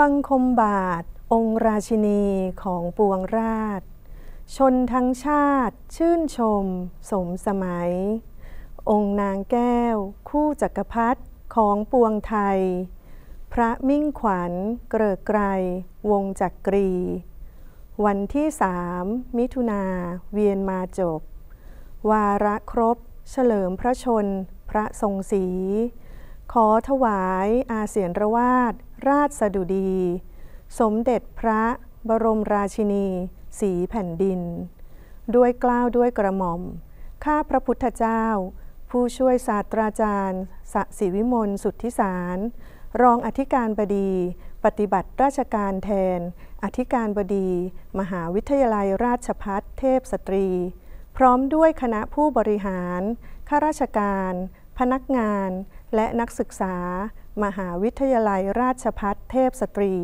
บังคมบาท องค์ราชินีของปวงราช ชนทั้งชาติ ชื่นชม สมสมัย องค์นางแก้วคู่จักรพรรดิของปวงไทย พระมิ่งขวัญเกริกไกร วงจักกรี วันที่สามมิถุนาเวียนมาจบ วาระครบ เฉลิมพระชน พระทรงศรี ขอถวายอาเสียนรวาดราชสดุดี สมเด็จพระบรมราชินี สีแผ่นดิน ด้วยกล้าวด้วยกระหม่อม ข้าพระพุทธเจ้า ผู้ช่วยศาสตราจารย์สศิวิมลสุทธิสาร รองอธิการบดี ปฏิบัติราชการแทน อธิการบดี มหาวิทยาลัยราชพัฒเทพสตรี พร้อมด้วยคณะผู้บริหาร ข้าราชการ พนักงานและนักศึกษา มหาวิทยาลัยราชพัฒเทพสตรี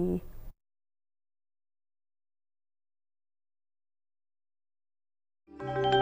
you.